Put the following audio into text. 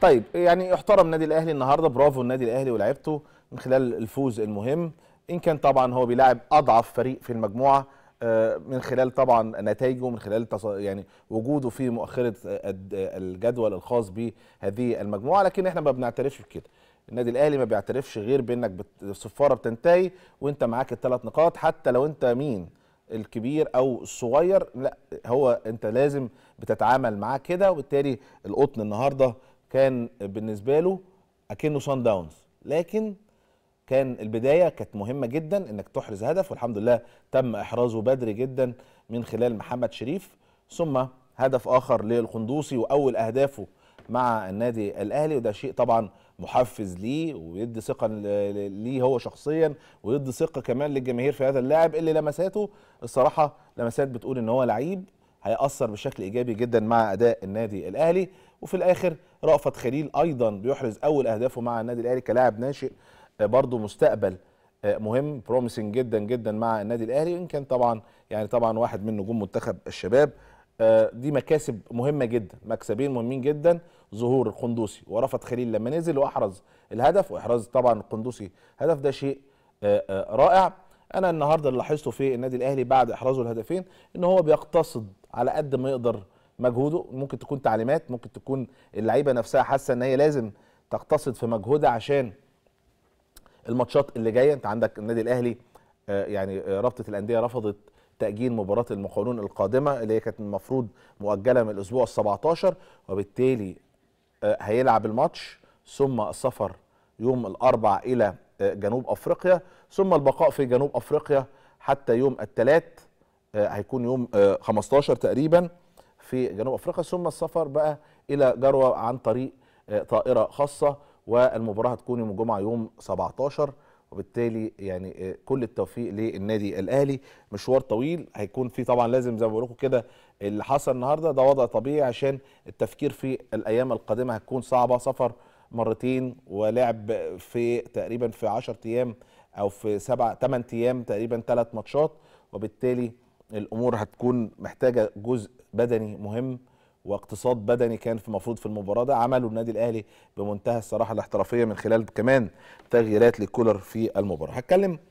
طيب يعني احترم نادي الاهلي النهارده برافو النادي الاهلي ولعبته من خلال الفوز المهم ان كان طبعا هو بيلاعب اضعف فريق في المجموعه آه، من خلال طبعا نتائجه من خلال يعني وجوده في مؤخره آه، الجدول الخاص بهذه المجموعه لكن احنا ما بنعترفش بكده النادي الاهلي ما بيعترفش غير بانك الصفاره بتنتهي وانت معاك الثلاث نقاط حتى لو انت مين الكبير او الصغير لا هو انت لازم بتتعامل معاه كده وبالتالي القطن النهارده كان بالنسبه له اكنه سان داونز لكن كان البدايه كانت مهمه جدا انك تحرز هدف والحمد لله تم احرازه بدري جدا من خلال محمد شريف ثم هدف اخر للقندوسي واول اهدافه مع النادي الاهلي وده شيء طبعا محفز ليه ويدي ثقه ليه هو شخصيا ويدي ثقه كمان للجماهير في هذا اللاعب اللي لمساته الصراحه لمسات بتقول ان هو لعيب هيأثر بشكل ايجابي جدا مع اداء النادي الاهلي وفي الاخر رأفت خليل ايضا بيحرز اول اهدافه مع النادي الاهلي كلاعب ناشئ آه، برضه مستقبل آه، مهم بروميسنج جدا جدا مع النادي الاهلي ان كان طبعا يعني طبعا واحد من نجوم منتخب الشباب آه، دي مكاسب مهمه جدا مكسبين مهمين جدا ظهور القندوسي ورفض خليل لما نزل واحرز الهدف واحراز طبعا القندوسي هدف ده شيء رائع انا النهارده اللي لاحظته في النادي الاهلي بعد احرازه الهدفين ان هو بيقتصد على قد ما يقدر مجهوده ممكن تكون تعليمات ممكن تكون اللعيبه نفسها حاسه ان هي لازم تقتصد في مجهودها عشان الماتشات اللي جايه انت عندك النادي الاهلي آه، يعني آه، رابطه الانديه رفضت تاجيل مباراه المقاولون القادمه اللي هي كانت المفروض مؤجله من الاسبوع ال17 وبالتالي آه، هيلعب الماتش ثم السفر يوم الاربع الى جنوب افريقيا ثم البقاء في جنوب افريقيا حتى يوم الثلاث آه، هيكون يوم 15 آه، تقريبا في جنوب افريقيا ثم السفر بقى الى جروه عن طريق آه، طائره خاصه والمباراه هتكون يوم الجمعه يوم 17 وبالتالي يعني كل التوفيق للنادي الاهلي مشوار طويل هيكون فيه طبعا لازم زي ما بقول لكم كده اللي حصل النهارده ده وضع طبيعي عشان التفكير في الايام القادمه هتكون صعبه سفر مرتين ولعب في تقريبا في 10 ايام او في 7 8 ايام تقريبا ثلاث ماتشات وبالتالي الامور هتكون محتاجه جزء بدني مهم واقتصاد بدني كان في المفروض في المباراه ده عمله النادي الاهلي بمنتهى الصراحه الاحترافيه من خلال كمان تغييرات لكولر في المباراه هتكلم